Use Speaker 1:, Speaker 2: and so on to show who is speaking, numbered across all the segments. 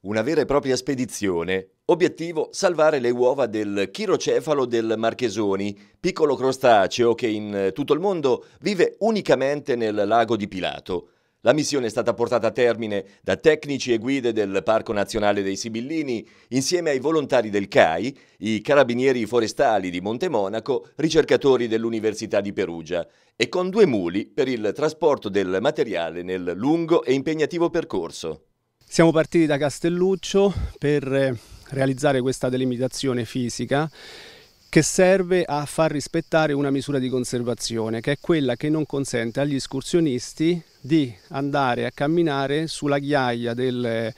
Speaker 1: Una vera e propria spedizione. Obiettivo salvare le uova del chirocefalo del Marchesoni, piccolo crostaceo che in eh, tutto il mondo vive unicamente nel lago di Pilato. La missione è stata portata a termine da tecnici e guide del Parco Nazionale dei Sibillini, insieme ai volontari del CAI, i carabinieri forestali di Monte Monaco, ricercatori dell'Università di Perugia, e con due muli per il trasporto del materiale nel lungo e impegnativo percorso.
Speaker 2: Siamo partiti da Castelluccio per eh, realizzare questa delimitazione fisica che serve a far rispettare una misura di conservazione che è quella che non consente agli escursionisti di andare a camminare sulla ghiaia del,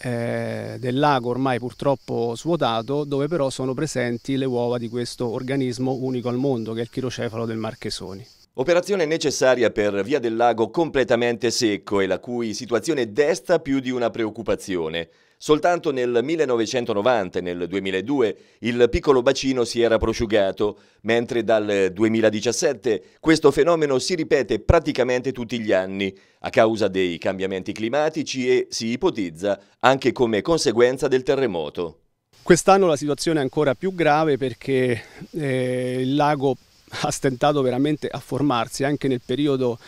Speaker 2: eh, del lago ormai purtroppo svuotato dove però sono presenti le uova di questo organismo unico al mondo che è il chirocefalo del Marchesoni.
Speaker 1: Operazione necessaria per via del lago completamente secco e la cui situazione desta più di una preoccupazione. Soltanto nel 1990 e nel 2002 il piccolo bacino si era prosciugato, mentre dal 2017 questo fenomeno si ripete praticamente tutti gli anni a causa dei cambiamenti climatici e si ipotizza anche come conseguenza del terremoto.
Speaker 2: Quest'anno la situazione è ancora più grave perché eh, il lago ha stentato veramente a formarsi anche nel periodo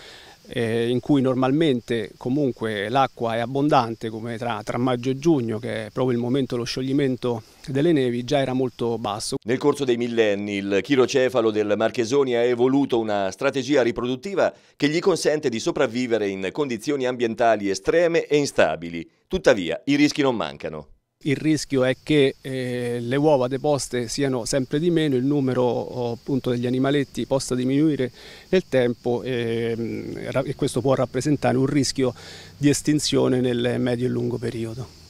Speaker 2: eh, in cui normalmente comunque l'acqua è abbondante come tra, tra, maggio e giugno che è proprio il momento dello scioglimento delle nevi già era molto
Speaker 1: basso. Nel corso dei millenni il chirocefalo del Marchesoni ha evoluto una strategia riproduttiva che gli consente di sopravvivere in condizioni ambientali estreme e instabili. Tuttavia i rischi non mancano.
Speaker 2: Il rischio è che eh, le uova deposte siano sempre di meno, il numero oh, appunto, degli animaletti possa diminuire nel tempo ehm, e, e questo può rappresentare un rischio di estinzione nel medio e lungo periodo.